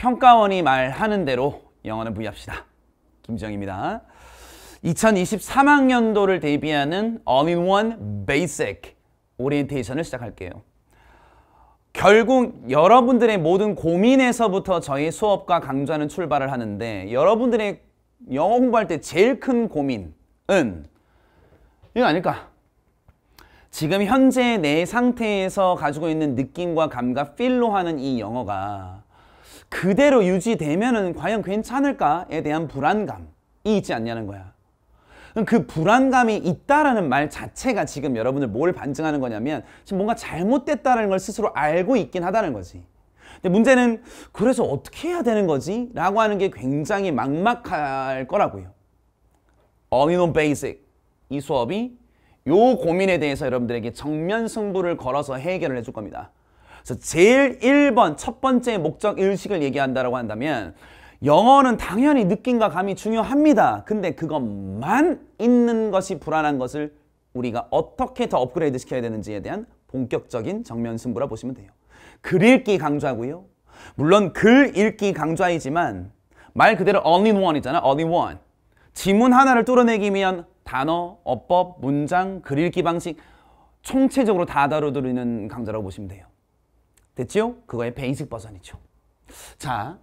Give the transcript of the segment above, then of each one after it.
평가원이 말하는 대로 영어는 부여합시다. 김정입니다. 2023학년도를 대비하는 어민원 베이식 오리엔테이션을 시작할게요. 결국 여러분들의 모든 고민에서부터 저희 수업과 강좌는 출발을 하는데 여러분들의 영어 공부할 때 제일 큰 고민은 이거 아닐까? 지금 현재 내 상태에서 가지고 있는 느낌과 감각, 필로 하는 이 영어가 그대로 유지되면은 과연 괜찮을까에 대한 불안감이 있지 않냐는 거야. 그 불안감이 있다라는 말 자체가 지금 여러분을 뭘 반증하는 거냐면 지금 뭔가 잘못됐다는 걸 스스로 알고 있긴 하다는 거지. 근데 문제는 그래서 어떻게 해야 되는 거지? 라고 하는 게 굉장히 막막할 거라고요. 어미논 베이직 이 수업이 요 고민에 대해서 여러분들에게 정면 승부를 걸어서 해결을 해줄 겁니다. 그래서 제일 1번 첫 번째 목적 의식을 얘기한다라고 한다면 영어는 당연히 느낌과 감이 중요합니다. 근데 그것만 있는 것이 불안한 것을 우리가 어떻게 더 업그레이드 시켜야 되는지에 대한 본격적인 정면 승부라 보시면 돼요. 글 읽기 강좌고요. 물론 글 읽기 강좌이지만 말 그대로 only one이잖아. only one. 지문 하나를 뚫어내기 위한 단어, 어법, 문장, 글 읽기 방식 총체적으로 다 다뤄드리는 강좌라고 보시면 돼요. 됐지 그거의 베이직 버전이죠. 자,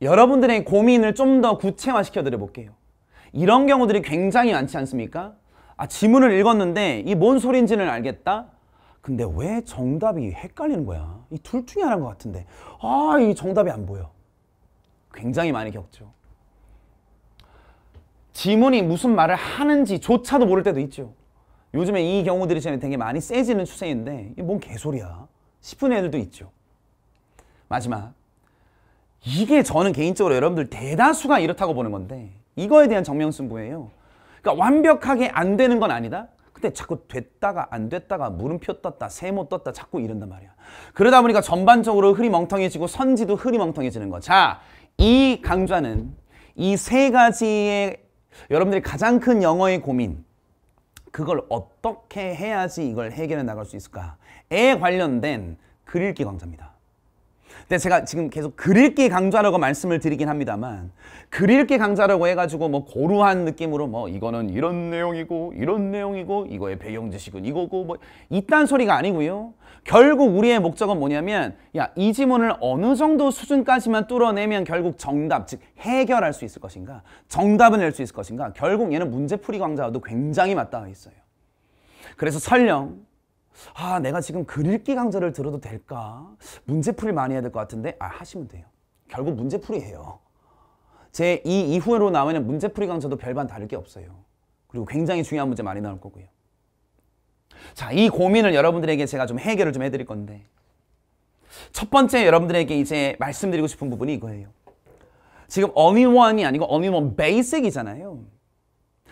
여러분들의 고민을 좀 더 구체화시켜 드려 볼게요. 이런 경우들이 굉장히 많지 않습니까? 아, 지문을 읽었는데 이 뭔 소린지는 알겠다? 근데 왜 정답이 헷갈리는 거야? 이 둘 중에 하나인 것 같은데. 아, 이 정답이 안 보여. 굉장히 많이 겪죠. 지문이 무슨 말을 하는지조차도 모를 때도 있죠. 요즘에 이 경우들이 되게 많이 세지는 추세인데 이게 뭔 개소리야 싶은 애들도 있죠. 마지막 이게 저는 개인적으로 여러분들 대다수가 이렇다고 보는 건데 이거에 대한 정명승부예요. 그러니까 완벽하게 안 되는 건 아니다. 근데 자꾸 됐다가 안 됐다가 물음표 떴다 세모 떴다 자꾸 이런단 말이야. 그러다 보니까 전반적으로 흐리멍텅해지고 선지도 흐리멍텅해지는 거. 자, 이 강좌는 이 세 가지의 여러분들이 가장 큰 영어의 고민 그걸 어떻게 해야지 이걸 해결해 나갈 수 있을까에 관련된 글읽기 강좌입니다. 근데 제가 지금 계속 그릴기 강좌라고 말씀을 드리긴 합니다만 그릴기 강좌라고 해가지고 뭐 고루한 느낌으로 뭐 이거는 이런 내용이고 이런 내용이고 이거의 배경 지식은 이거고 뭐 이딴 소리가 아니고요. 결국 우리의 목적은 뭐냐면 야이 지문을 어느 정도 수준까지만 뚫어내면 결국 정답 즉 해결할 수 있을 것인가 정답을 낼 수 있을 것인가 결국 얘는 문제풀이 강좌와도 굉장히 맞닿아 있어요. 그래서 설령 아, 내가 지금 글읽기 강좌를 들어도 될까? 문제풀이 많이 해야 될 것 같은데? 아, 하시면 돼요. 결국 문제풀이에요제 2 이후로 나오는 문제풀이 강좌도 별반 다를 게 없어요. 그리고 굉장히 중요한 문제 많이 나올 거고요. 자, 이 고민을 여러분들에게 제가 좀 해결을 좀 해드릴 건데 첫 번째 여러분들에게 이제 말씀드리고 싶은 부분이 이거예요. 지금 어미원이 아니고 어미원 베이색이잖아요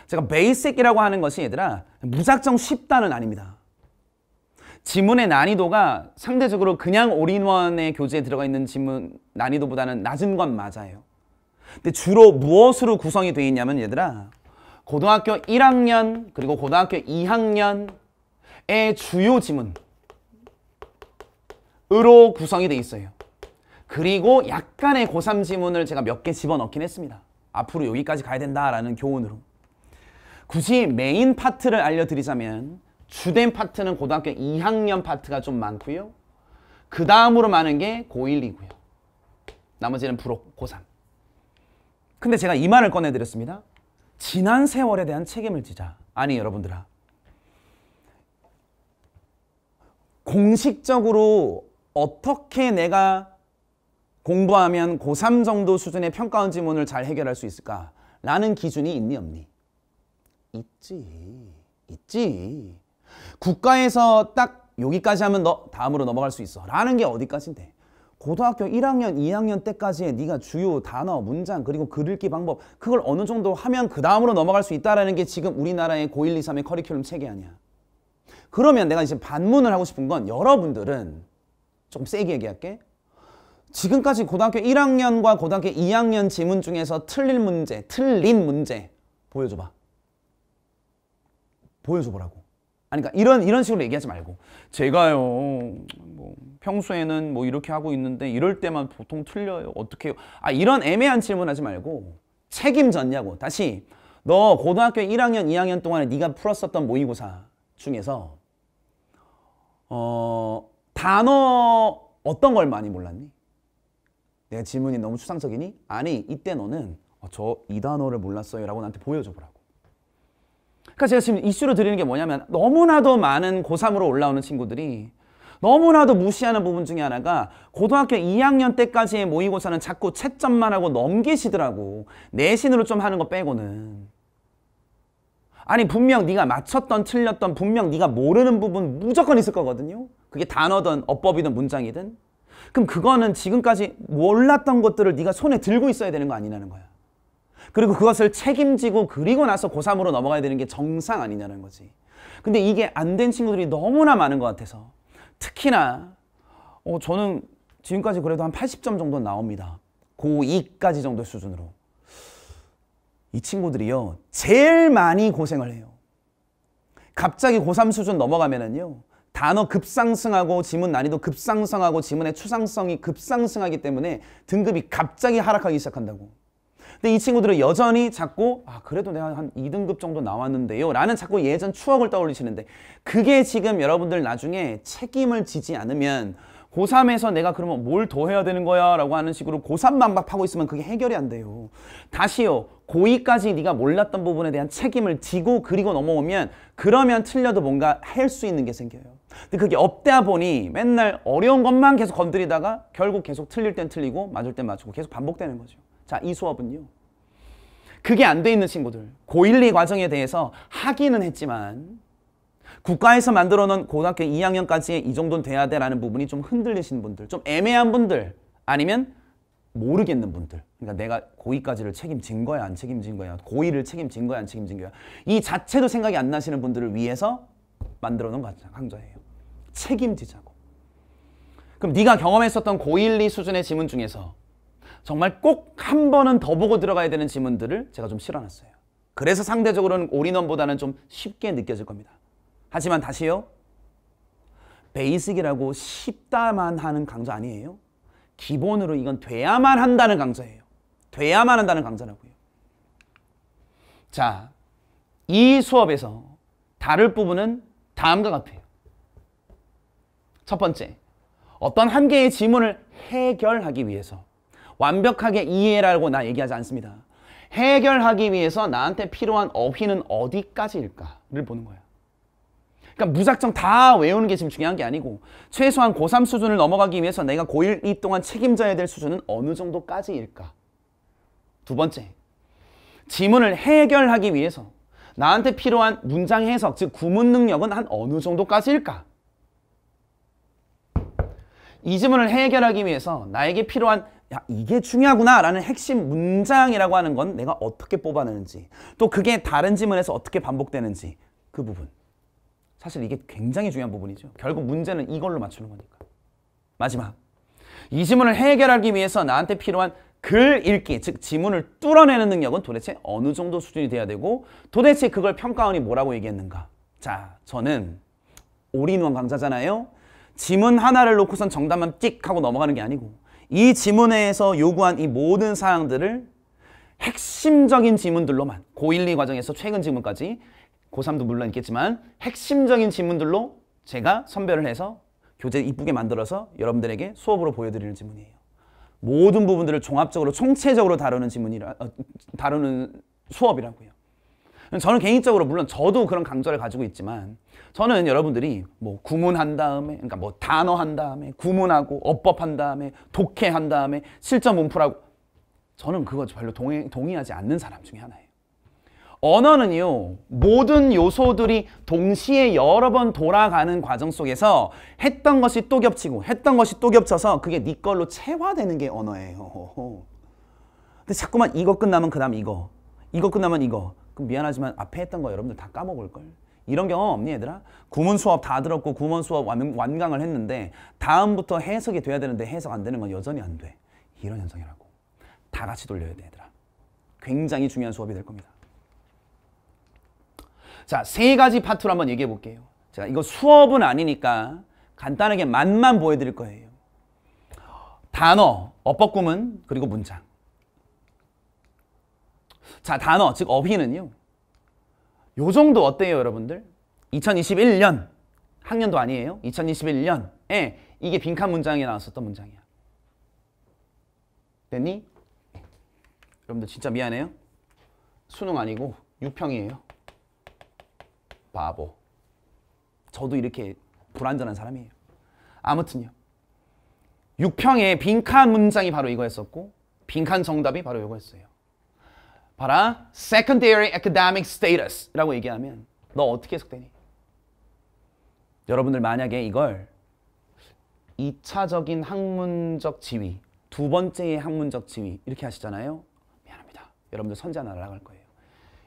제가 베이색이라고 하는 것이 얘들아 무작정 쉽다는 아닙니다. 지문의 난이도가 상대적으로 그냥 올인원의 교재에 들어가 있는 지문 난이도보다는 낮은 건 맞아요. 근데 주로 무엇으로 구성이 되어 있냐면 얘들아 고등학교 1학년 그리고 고등학교 2학년의 주요 지문으로 구성이 되어 있어요. 그리고 약간의 고3 지문을 제가 몇 개 집어넣긴 했습니다. 앞으로 여기까지 가야 된다라는 교훈으로. 굳이 메인 파트를 알려드리자면 주된 파트는 고등학교 2학년 파트가 좀 많고요. 그 다음으로 많은 게 고1이고요. 나머지는 부록, 고3. 근데 제가 이 말을 꺼내드렸습니다. 지난 세월에 대한 책임을 지자. 아니 여러분들아. 공식적으로 어떻게 내가 공부하면 고3 정도 수준의 평가원 지문을 잘 해결할 수 있을까? 라는 기준이 있니 없니? 있지. 있지. 국가에서 딱 여기까지 하면 너 다음으로 넘어갈 수 있어 라는 게 어디까지인데 고등학교 1학년, 2학년 때까지의 네가 주요 단어, 문장, 그리고 글읽기 방법 그걸 어느 정도 하면 그 다음으로 넘어갈 수 있다는 게 지금 우리나라의 고1, 2, 3의 커리큘럼 체계 아니야. 그러면 내가 이제 반문을 하고 싶은 건 여러분들은 조금 세게 얘기할게. 지금까지 고등학교 1학년과 고등학교 2학년 지문 중에서 틀린 문제, 틀린 문제 보여줘봐. 보여줘보라고. 그러니까 이런 이런 식으로 얘기하지 말고 제가요 뭐 평소에는 뭐 이렇게 하고 있는데 이럴 때만 보통 틀려요 어떻게 아 이런 애매한 질문하지 말고 책임졌냐고 다시 너 고등학교 1학년 2학년 동안에 네가 풀었었던 모의고사 중에서 어 단어 어떤 걸 많이 몰랐니? 내 질문이 너무 추상적이니? 아니 이때 너는 어, 저이 단어를 몰랐어요 라고 나한테 보여줘 보라고 그러니까 제가 지금 이슈로 드리는 게 뭐냐면 너무나도 많은 고3으로 올라오는 친구들이 너무나도 무시하는 부분 중에 하나가 고등학교 2학년 때까지의 모의고사는 자꾸 채점만 하고 넘기시더라고. 내신으로 좀 하는 거 빼고는. 아니 분명 네가 맞췄던 틀렸던 분명 네가 모르는 부분 무조건 있을 거거든요. 그게 단어든 어법이든 문장이든. 그럼 그거는 지금까지 몰랐던 것들을 네가 손에 들고 있어야 되는 거 아니냐는 거야. 그리고 그것을 책임지고 그리고 나서 고3으로 넘어가야 되는 게 정상 아니냐는 거지. 근데 이게 안 된 친구들이 너무나 많은 것 같아서 특히나 어, 저는 지금까지 그래도 한 80점 정도 나옵니다. 고2까지 정도 수준으로. 이 친구들이요. 제일 많이 고생을 해요. 갑자기 고3 수준 넘어가면은요. 단어 급상승하고 지문 난이도 급상승하고 지문의 추상성이 급상승하기 때문에 등급이 갑자기 하락하기 시작한다고. 근데 이 친구들은 여전히 자꾸 아 그래도 내가 한 2등급 정도 나왔는데요 라는 자꾸 예전 추억을 떠올리시는데 그게 지금 여러분들 나중에 책임을 지지 않으면 고3에서 내가 그러면 뭘 더 해야 되는 거야 라고 하는 식으로 고3만 막 하고 있으면 그게 해결이 안 돼요. 다시요. 고2까지 네가 몰랐던 부분에 대한 책임을 지고 그리고 넘어오면 그러면 틀려도 뭔가 할 수 있는 게 생겨요. 근데 그게 없다 보니 맨날 어려운 것만 계속 건드리다가 결국 계속 틀릴 땐 틀리고 맞을 땐 맞추고 계속 반복되는 거죠. 자, 이 수업은요. 그게 안 돼 있는 친구들, 고1, 2 과정에 대해서 하기는 했지만 국가에서 만들어 놓은 고등학교 2학년까지 이 정도는 돼야 돼라는 부분이 좀 흔들리신 분들, 좀 애매한 분들, 아니면 모르겠는 분들. 그러니까 내가 고2까지를 책임진 거야, 안 책임진 거야, 고1을 책임진 거야, 안 책임진 거야. 이 자체도 생각이 안 나시는 분들을 위해서 만들어 놓은 강좌예요. 책임지자고. 그럼 네가 경험했었던 고1, 2 수준의 지문 중에서 정말 꼭 한 번은 더 보고 들어가야 되는 지문들을 제가 좀 실어놨어요. 그래서 상대적으로는 올인원보다는 좀 쉽게 느껴질 겁니다. 하지만 다시요. 베이직이라고 쉽다만 하는 강좌 아니에요. 기본으로 이건 돼야만 한다는 강좌예요. 돼야만 한다는 강좌라고요. 자, 이 수업에서 다룰 부분은 다음과 같아요. 첫 번째, 어떤 한개의 지문을 해결하기 위해서 완벽하게 이해라고 나 얘기하지 않습니다. 해결하기 위해서 나한테 필요한 어휘는 어디까지일까를 보는 거예요. 그러니까 무작정 다 외우는 게 지금 중요한 게 아니고 최소한 고3 수준을 넘어가기 위해서 내가 고1 동안 책임져야 될 수준은 어느 정도까지일까? 두 번째, 지문을 해결하기 위해서 나한테 필요한 문장 해석, 즉 구문 능력은 한 어느 정도까지일까? 이 지문을 해결하기 위해서 나에게 필요한 야 이게 중요하구나 라는 핵심 문장이라고 하는 건 내가 어떻게 뽑아내는지 또 그게 다른 지문에서 어떻게 반복되는지 그 부분 사실 이게 굉장히 중요한 부분이죠 결국 문제는 이걸로 맞추는 거니까 마지막 이 지문을 해결하기 위해서 나한테 필요한 글 읽기 즉 지문을 뚫어내는 능력은 도대체 어느 정도 수준이 돼야 되고 도대체 그걸 평가원이 뭐라고 얘기했는가 자 저는 올인원 강사잖아요 지문 하나를 놓고선 정답만 띡 하고 넘어가는 게 아니고 이지문에서 요구한 이 모든 사항들을 핵심적인 지문들로만 고1, 2 과정에서 최근 지문까지 고3도 물론 있겠지만 핵심적인 지문들로 제가 선별을 해서 교재 이쁘게 만들어서 여러분들에게 수업으로 보여드리는 지문이에요. 모든 부분들을 종합적으로 총체적으로 다루는 지문이라 어, 다루는 수업이라고요. 저는 개인적으로 물론 저도 그런 강조를 가지고 있지만 저는 여러분들이 뭐 구문한 다음에 그러니까 뭐 단어 한 다음에 구문하고 어법한 다음에 독해한 다음에 실전 문풀하고 저는 그거 별로 동의, 동의하지 않는 사람 중에 하나예요. 언어는요 모든 요소들이 동시에 여러 번 돌아가는 과정 속에서 했던 것이 또 겹치고 했던 것이 또 겹쳐서 그게 네 걸로 체화되는 게 언어예요 근데 자꾸만 이거 끝나면 그 다음 이거 이거 끝나면 이거 그럼 미안하지만 앞에 했던 거 여러분들 다 까먹을걸. 이런 경험 없니 얘들아? 구문 수업 다 들었고 구문 수업 완, 강을 했는데 다음부터 해석이 돼야 되는데 해석 안 되는 건 여전히 안 돼. 이런 현상이라고. 다 같이 돌려야 돼 얘들아. 굉장히 중요한 수업이 될 겁니다. 자, 세 가지 파트로 한번 얘기해 볼게요. 제가 이거 수업은 아니니까 간단하게 만만 보여드릴 거예요. 단어, 어법구문, 그리고 문장. 자, 단어, 즉 어휘는요. 요 정도 어때요, 여러분들? 2021년, 학년도 아니에요. 2021년에 이게 빈칸 문장에 나왔었던 문장이야. 됐니? 여러분들 진짜 미안해요. 수능 아니고 6평이에요. 바보. 저도 이렇게 불완전한 사람이에요. 아무튼요. 6평의 빈칸 문장이 바로 이거였었고 빈칸 정답이 바로 이거였어요. 봐라. Secondary Academic Status라고 얘기하면 너 어떻게 해석되니? 여러분들 만약에 이걸 2차적인 학문적 지위, 두 번째의 학문적 지위 이렇게 하시잖아요. 미안합니다. 여러분들 선지 하나 날아갈 거예요.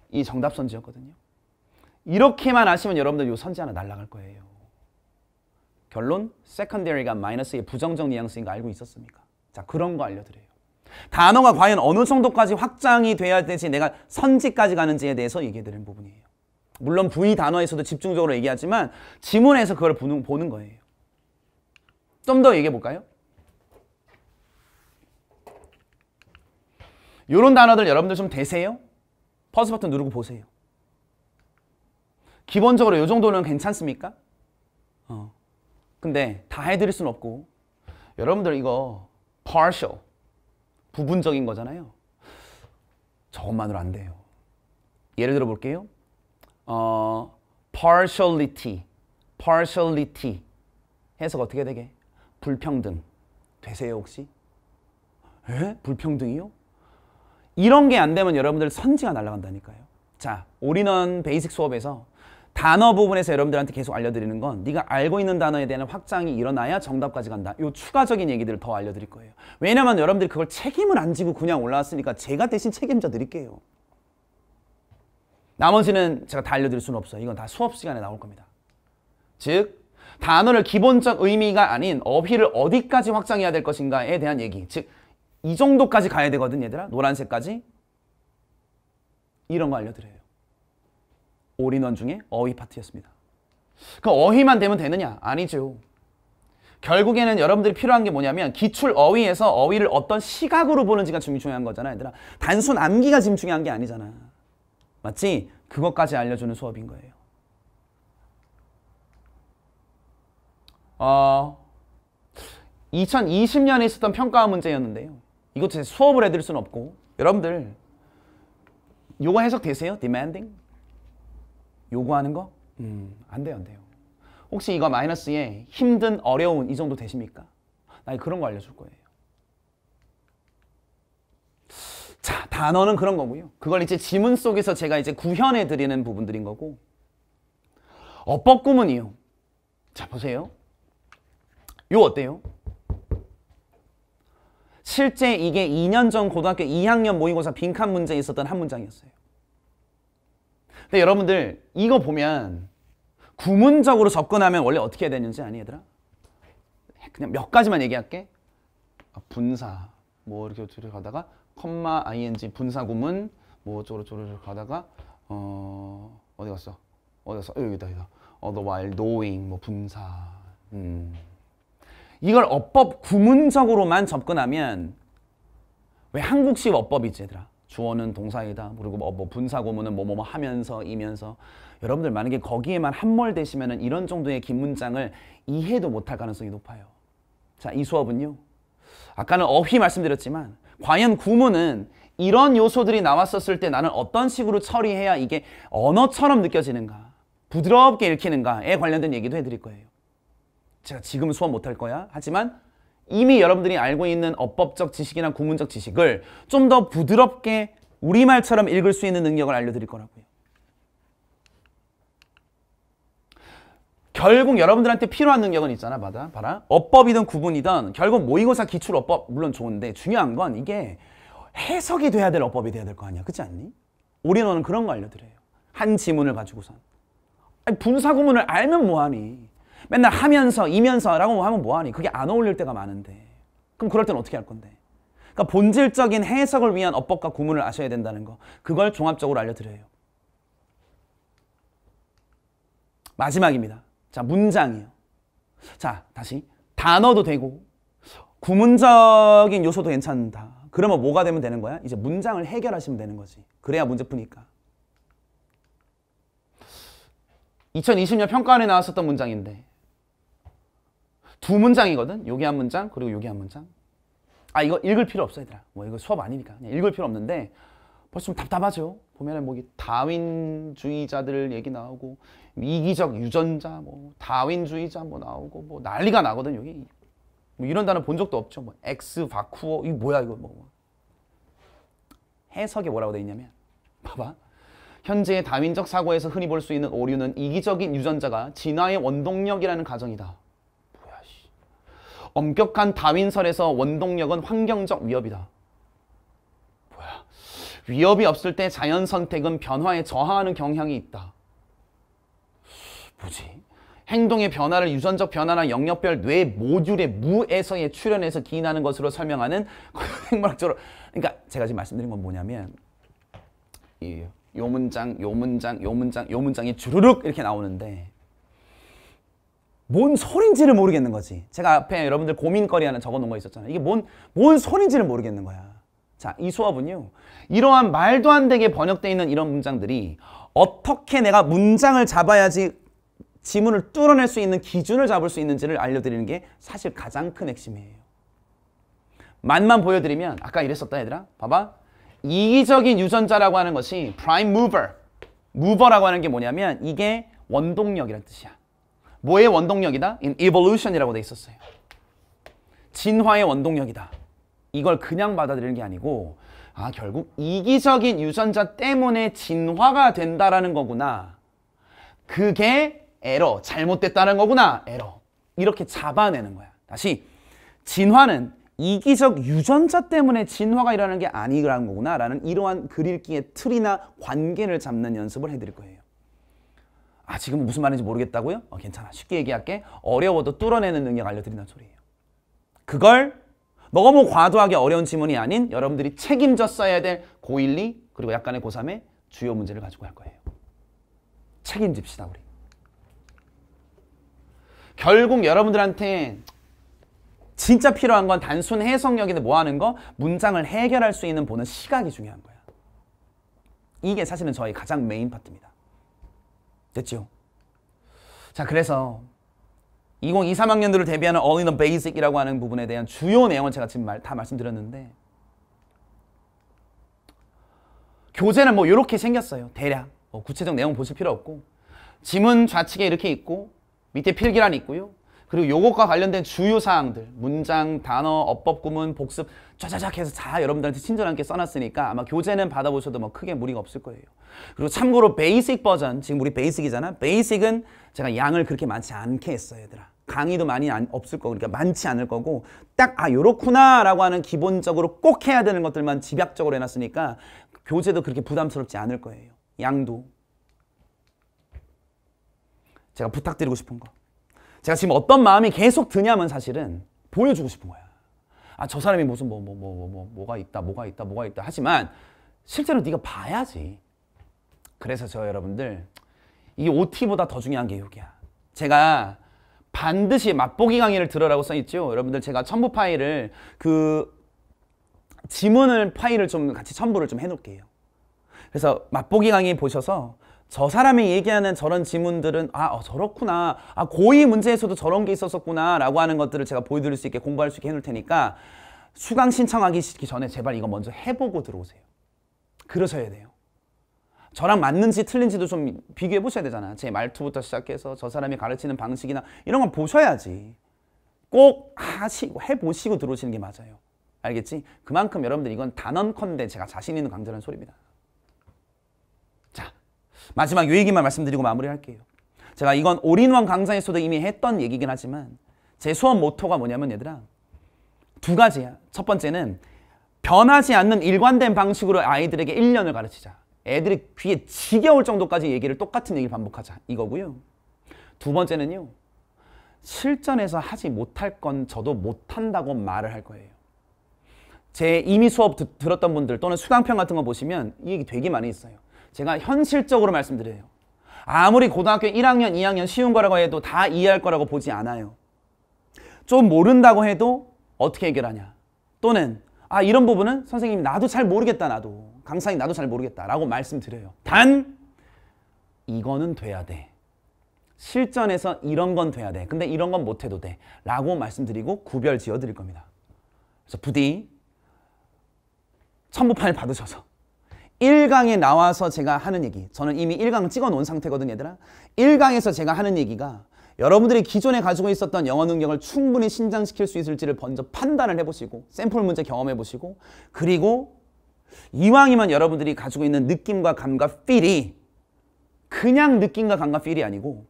이 정답 선지였거든요. 이렇게만 하시면 여러분들 요 선지 하나 날아갈 거예요. 결론, secondary가 마이너스의 부정적 뉘앙스인 거 알고 있었습니까? 자, 그런 거 알려드려요. 단어가 과연 어느 정도까지 확장이 돼야 되지 내가 선지까지 가는지에 대해서 얘기해드리는 부분이에요. 물론 부위 단어에서도 집중적으로 얘기하지만 지문에서 그걸 보는, 보는 거예요. 좀 더 얘기해 볼까요? 이런 단어들 여러분들 좀 되세요? 퍼스 버튼 누르고 보세요. 기본적으로 이 정도는 괜찮습니까? 어. 근데 다 해드릴 순 없고 여러분들 이거 partial 부분적인 거잖아요. 저것만으로 안 돼요. 예를 들어 볼게요. 어, partiality, partiality 해석 어떻게 되게? 불평등 되세요 혹시? 에? 불평등이요? 이런 게 안 되면 여러분들 선지가 날아간다니까요. 자, 올인원 베이직 수업에서 단어 부분에서 여러분들한테 계속 알려드리는 건 네가 알고 있는 단어에 대한 확장이 일어나야 정답까지 간다. 요 추가적인 얘기들을 더 알려드릴 거예요. 왜냐면 여러분들이 그걸 책임을 안 지고 그냥 올라왔으니까 제가 대신 책임져 드릴게요. 나머지는 제가 다 알려드릴 수는 없어요. 이건 다 수업 시간에 나올 겁니다. 즉 단어를 기본적 의미가 아닌 어휘를 어디까지 확장해야 될 것인가에 대한 얘기. 즉 이 정도까지 가야 되거든 얘들아. 노란색까지. 이런 거 알려드려요. 올인원 중에 어휘 파트였습니다. 그 어휘만 되면 되느냐? 아니죠. 결국에는 여러분들이 필요한 게 뭐냐면 기출 어휘에서 어휘를 어떤 시각으로 보는지가 중요한 거잖아 얘들아. 단순 암기가 지금 중요한 게 아니잖아. 맞지? 그것까지 알려주는 수업인 거예요. 어, 2020년에 있었던 평가 문제였는데요. 이것도 수업을 해드릴 수는 없고 여러분들 요거 해석되세요? demanding? 요구하는 거? 음, 안 돼요, 안 돼요. 혹시 이거 마이너스 에 힘든, 어려운 이 정도 되십니까? 나 그런 거 알려줄 거예요. 자, 단어는 그런 거고요. 그걸 이제 지문 속에서 제가 이제 구현해 드리는 부분들인 거고 어법 구문이요. 자, 보세요. 요 어때요? 실제 이게 2년 전 고등학교 2학년 모의고사 빈칸 문제에 있었던 한 문장이었어요. 근데 여러분들 이거 보면 구문적으로 접근하면 원래 어떻게 해야 되는지 아니 얘들아? 그냥 몇 가지만 얘기할게. 아, 분사 뭐 이렇게 저렇 가다가 컴마 ing 분사 구문 뭐 저로 저로 가다가 어 어디 갔어? 어디 갔어? 여기다 여기다. 어너 와일 노잉 뭐 분사. 음. 이걸 어법 구문적으로만 접근하면 왜 한국식 어법이지 얘들아? 주어는 동사이다. 그리고 뭐, 뭐 분사 고문은 뭐 뭐 뭐 하면서 이면서 여러분들 만약에 거기에만 함몰되시면은 이런 정도의 긴 문장을 이해도 못할 가능성이 높아요. 자, 이 수업은요. 아까는 어휘 말씀드렸지만 과연 구문은 이런 요소들이 나왔었을 때 나는 어떤 식으로 처리해야 이게 언어처럼 느껴지는가 부드럽게 읽히는가에 관련된 얘기도 해드릴 거예요. 제가 지금 수업 못할 거야. 하지만 이미 여러분들이 알고 있는 어법적 지식이나 구문적 지식을 좀 더 부드럽게 우리말처럼 읽을 수 있는 능력을 알려드릴 거라고요. 결국 여러분들한테 필요한 능력은 있잖아 봐라, 봐라. 어법이든 구분이든 결국 모의고사 기출 어법 물론 좋은데 중요한 건 이게 해석이 돼야 될 어법이 돼야 될 거 아니야 그렇지 않니? 올인원은 그런 거 알려드려요 한 지문을 가지고선 분사 구문을 알면 뭐하니 맨날 하면서 이면서라고 하면 뭐하니? 그게 안 어울릴 때가 많은데. 그럼 그럴 땐 어떻게 할 건데? 그러니까 본질적인 해석을 위한 어법과 구문을 아셔야 된다는 거. 그걸 종합적으로 알려드려요. 마지막입니다. 자, 문장이요. 자, 다시. 단어도 되고 구문적인 요소도 괜찮다. 그러면 뭐가 되면 되는 거야? 이제 문장을 해결하시면 되는 거지. 그래야 문제 푸니까. 2020년 평가안에 나왔었던 문장인데 두 문장이거든. 여기 한 문장 그리고 여기 한 문장. 아 이거 읽을 필요 없어 얘들아. 뭐 이거 수업 아니니까 그냥 읽을 필요 없는데 벌써 좀 답답하죠. 보면은 뭐 다윈주의자들 얘기 나오고 이기적 유전자 뭐 다윈주의자 뭐 나오고 뭐 난리가 나거든 여기. 뭐 이런 단어 본 적도 없죠. 뭐 엑스 바쿠어 이 뭐야 이거 뭐. 해석에 뭐라고 돼 있냐면 봐봐. 현재의 다윈적 사고에서 흔히 볼 수 있는 오류는 이기적인 유전자가 진화의 원동력이라는 가정이다. 엄격한 다윈설에서 원동력은 환경적 위협이다. 뭐야? 위협이 없을 때 자연 선택은 변화에 저항하는 경향이 있다. 뭐지? 행동의 변화를 유전적 변화나 영역별 뇌 모듈의 무에서의 출현에서 기인하는 것으로 설명하는 생물학적으로 그러니까 제가 지금 말씀드린 건 뭐냐면 이요 문장, 요 문장, 요 문장, 요 문장이 주르륵 이렇게 나오는데 뭔 소린지를 모르겠는 거지. 제가 앞에 여러분들 고민거리 하나 적어놓은 거 있었잖아요. 이게 뭔, 뭔 소린지를 모르겠는 거야. 자, 이 수업은요. 이러한 말도 안 되게 번역되어 있는 이런 문장들이 어떻게 내가 문장을 잡아야지 지문을 뚫어낼 수 있는 기준을 잡을 수 있는지를 알려드리는 게 사실 가장 큰 핵심이에요. 만만 보여드리면 아까 이랬었다 얘들아. 봐봐. 이기적인 유전자라고 하는 것이 prime mover, mover라고 하는 게 뭐냐면 이게 원동력이란 뜻이야. 뭐의 원동력이다? In evolution이라고 돼 있었어요. 진화의 원동력이다. 이걸 그냥 받아들이는 게 아니고 아 결국 이기적인 유전자 때문에 진화가 된다라는 거구나. 그게 에러, 잘못됐다는 거구나. 에러. 이렇게 잡아내는 거야. 다시 진화는 이기적 유전자 때문에 진화가 일어나는 게 아니라는 거구나 라는 이러한 글읽기의 틀이나 관계를 잡는 연습을 해드릴 거예요. 아 지금 무슨 말인지 모르겠다고요? 어, 괜찮아 쉽게 얘기할게 어려워도 뚫어내는 능력 알려드린는 소리예요 그걸 너무 과도하게 어려운 지문이 아닌 여러분들이 책임졌어야 될 고1, 2 그리고 약간의 고3의 주요 문제를 가지고 할 거예요 책임집시다 우리 결국 여러분들한테 진짜 필요한 건 단순 해석력인데 뭐 하는 거? 문장을 해결할 수 있는 보는 시각이 중요한 거야. 이게 사실은 저희 가장 메인 파트입니다. 됐죠? 자, 그래서 2023학년도를 대비하는 All in t Basic이라고 하는 부분에 대한 주요 내용을 제가 지금 말, 다 말씀드렸는데 교재는 뭐 이렇게 생겼어요. 대략. 뭐 구체적 내용 보실 필요 없고 지문 좌측에 이렇게 있고 밑에 필기란 있고요. 그리고 요것과 관련된 주요 사항들 문장, 단어, 어법, 구문, 복습 쫙쫙쫙 해서 다 여러분들한테 친절하게 써놨으니까 아마 교재는 받아보셔도 뭐 크게 무리가 없을 거예요. 그리고 참고로 베이식 버전 지금 우리 베이식이잖아. 베이식은 제가 양을 그렇게 많지 않게 했어요 얘들아. 강의도 많이 안, 없을 거고 그러니까 많지 않을 거고 딱아 요렇구나 라고 하는 기본적으로 꼭 해야 되는 것들만 집약적으로 해놨으니까 교재도 그렇게 부담스럽지 않을 거예요. 양도 제가 부탁드리고 싶은 거 제가 지금 어떤 마음이 계속 드냐면 사실은 보여주고 싶은 거야. 아, 저 사람이 무슨 뭐, 뭐, 뭐, 뭐, 뭐, 뭐가 있다, 뭐가 있다, 뭐가 있다. 하지만 실제로 네가 봐야지. 그래서 저 여러분들 이 OT보다 더 중요한 게 여기야. 제가 반드시 맛보기 강의를 들으라고 써있죠. 여러분들 제가 첨부 파일을 그 지문을 파일을 좀 같이 첨부를 좀 해놓을게요. 그래서 맛보기 강의 보셔서 저 사람이 얘기하는 저런 지문들은 아 어, 저렇구나 아 고의 문제에서도 저런 게 있었었구나 라고 하는 것들을 제가 보여드릴 수 있게 공부할 수 있게 해놓을 테니까 수강 신청하기 전에 제발 이거 먼저 해보고 들어오세요 그러셔야 돼요 저랑 맞는지 틀린지도 좀 비교해 보셔야 되잖아 제 말투부터 시작해서 저 사람이 가르치는 방식이나 이런 건 보셔야지 꼭 하시고 해보시고 들어오시는 게 맞아요 알겠지? 그만큼 여러분들 이건 단언컨대 제가 자신 있는 강좌라는 소리입니다 마지막 요 얘기만 말씀드리고 마무리할게요. 제가 이건 올인원 강사에서도 이미 했던 얘기긴 하지만 제 수업 모토가 뭐냐면 얘들아 두 가지야. 첫 번째는 변하지 않는 일관된 방식으로 아이들에게 1년을 가르치자. 애들이 귀에 지겨울 정도까지 얘기를 똑같은 얘기를 반복하자. 이거고요. 두 번째는요. 실전에서 하지 못할 건 저도 못한다고 말을 할 거예요. 제 이미 수업 드, 들었던 분들 또는 수강편 같은 거 보시면 이 얘기 되게 많이 있어요. 제가 현실적으로 말씀드려요. 아무리 고등학교 1학년, 2학년 쉬운 거라고 해도 다 이해할 거라고 보지 않아요. 좀 모른다고 해도 어떻게 해결하냐. 또는 아 이런 부분은 선생님 나도 잘 모르겠다 나도 강사님 나도 잘 모르겠다 라고 말씀드려요. 단 이거는 돼야 돼. 실전에서 이런 건 돼야 돼. 근데 이런 건 못해도 돼. 라고 말씀드리고 구별 지어드릴 겁니다. 그래서 부디 첨부판을 받으셔서 1강에 나와서 제가 하는 얘기 저는 이미 1강 찍어놓은 상태거든 얘들아 1강에서 제가 하는 얘기가 여러분들이 기존에 가지고 있었던 영어 능력을 충분히 신장시킬 수 있을지를 먼저 판단을 해보시고 샘플 문제 경험해보시고 그리고 이왕이면 여러분들이 가지고 있는 느낌과 감각, 필이 그냥 느낌과 감각, 필이 아니고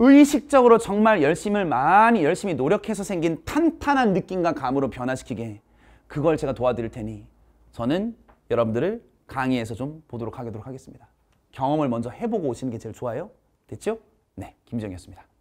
의식적으로 정말 열심을 많이 열심히 노력해서 생긴 탄탄한 느낌과 감으로 변화시키게 그걸 제가 도와드릴 테니 저는 여러분들을 강의에서 좀 보도록 하도록 하겠습니다. 경험을 먼저 해보고 오시는 게 제일 좋아요. 됐죠? 네, 김정이었습니다.